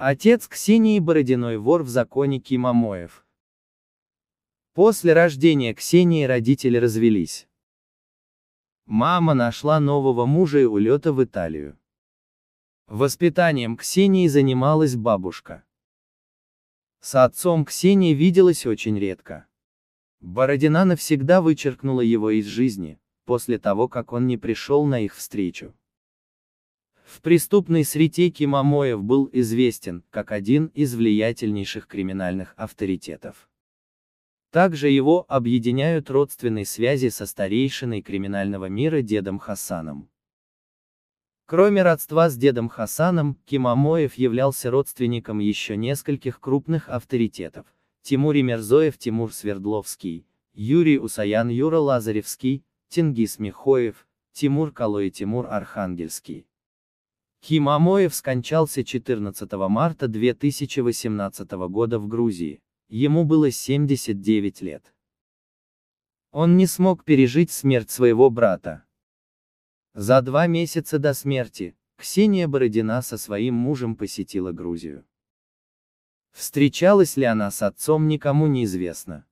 Отец Ксении Бородиной вор в законе Кимамоев. После рождения Ксении родители развелись. Мама нашла нового мужа и улета в Италию. Воспитанием Ксении занималась бабушка. С отцом Ксения виделась очень редко. Бородина навсегда вычеркнула его из жизни, после того как он не пришел на их встречу. В преступной среде Кимамоев был известен, как один из влиятельнейших криминальных авторитетов. Также его объединяют родственные связи со старейшиной криминального мира дедом Хасаном. Кроме родства с дедом Хасаном, Кимамоев являлся родственником еще нескольких крупных авторитетов. Тимури Мерзоев Тимур Свердловский, Юрий Усаян Юра Лазаревский, Тенгиз Михоев, Тимур Калой и Тимур Архангельский. Хим Амоев скончался 14 марта 2018 года в Грузии. Ему было 79 лет. Он не смог пережить смерть своего брата. За два месяца до смерти, Ксения Бородина со своим мужем посетила Грузию. Встречалась ли она с отцом, никому неизвестно.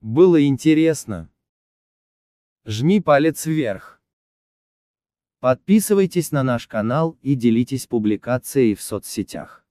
Было интересно. Жми палец вверх. Подписывайтесь на наш канал и делитесь публикацией в соцсетях.